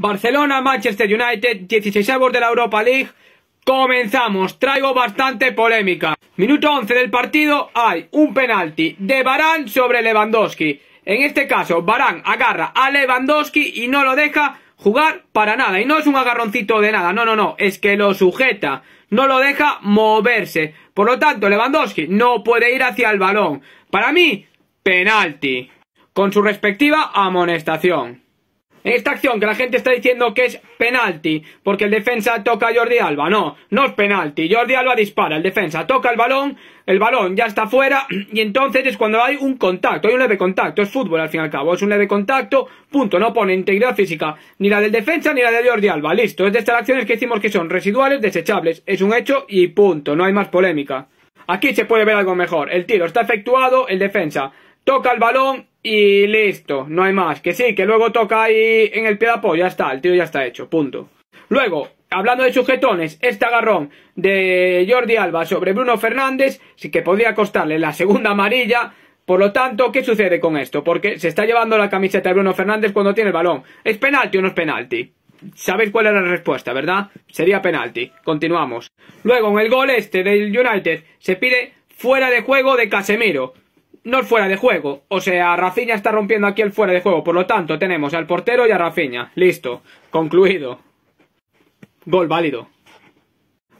Barcelona, Manchester United, 16 de la Europa League. Comenzamos, traigo bastante polémica. Minuto 11 del partido, hay un penalti de Barán sobre Lewandowski. En este caso, Barán agarra a Lewandowski y no lo deja jugar para nada. Y no es un agarroncito de nada, no, no, no, es que lo sujeta, no lo deja moverse. Por lo tanto, Lewandowski no puede ir hacia el balón. Para mí, penalti, con su respectiva amonestación. En esta acción que la gente está diciendo que es penalti, porque el defensa toca a Jordi Alba. No, no es penalti. Jordi Alba dispara, el defensa toca el balón, el balón ya está fuera y entonces es cuando hay un contacto, hay un leve contacto. Es fútbol al fin y al cabo, es un leve contacto, punto. No pone integridad física ni la del defensa ni la de Jordi Alba. Listo, es de estas acciones que decimos que son residuales, desechables. Es un hecho y punto, no hay más polémica. Aquí se puede ver algo mejor. El tiro está efectuado, el defensa toca el balón y listo, no hay más. Que sí, que luego toca ahí en el pie de apoyo, ya está, el tío ya está hecho, punto. Luego, hablando de sujetones, este agarrón de Jordi Alba sobre Bruno Fernández, sí que podría costarle la segunda amarilla. Por lo tanto, ¿qué sucede con esto? Porque se está llevando la camiseta de Bruno Fernández cuando tiene el balón. ¿Es penalti o no es penalti? Sabéis cuál era la respuesta, ¿verdad? Sería penalti. Continuamos. Luego, en el gol este del United, se pide fuera de juego de Casemiro no fuera de juego. O sea, Rafinha está rompiendo aquí el fuera de juego. Por lo tanto, tenemos al portero y a Rafinha. Listo. Concluido. Gol válido.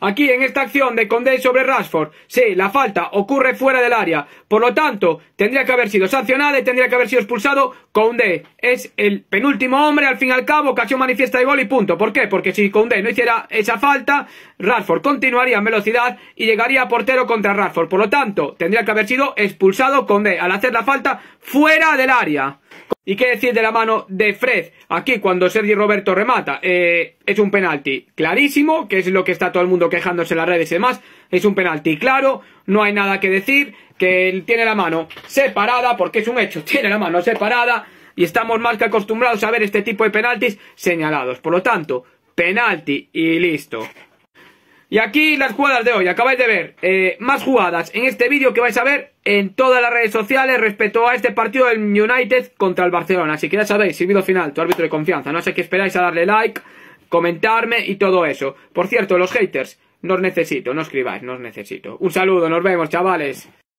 Aquí en esta acción de Condé sobre Rashford, sí, la falta ocurre fuera del área. Por lo tanto, tendría que haber sido sancionada y tendría que haber sido expulsado Condé. Es el penúltimo hombre, al fin y al cabo, ocasión manifiesta de gol y punto. ¿Por qué? Porque si Condé no hiciera esa falta, Rashford continuaría en velocidad y llegaría a portero contra Rashford. Por lo tanto, tendría que haber sido expulsado Condé al hacer la falta fuera del área. ¿Y qué decir de la mano de Fred? Aquí cuando Sergi Roberto remata, eh, es un penalti clarísimo, que es lo que está todo el mundo quejándose en las redes y demás. Es un penalti claro, no hay nada que decir, que él tiene la mano separada, porque es un hecho, tiene la mano separada y estamos más que acostumbrados a ver este tipo de penaltis señalados. Por lo tanto, penalti y listo. Y aquí las jugadas de hoy, acabáis de ver eh, más jugadas en este vídeo que vais a ver en todas las redes sociales respecto a este partido del United contra el Barcelona. Así que ya sabéis, sirvido final, tu árbitro de confianza. No sé qué esperáis a darle like, comentarme y todo eso. Por cierto, los haters, no os necesito, no escribáis, nos necesito. Un saludo, nos vemos chavales.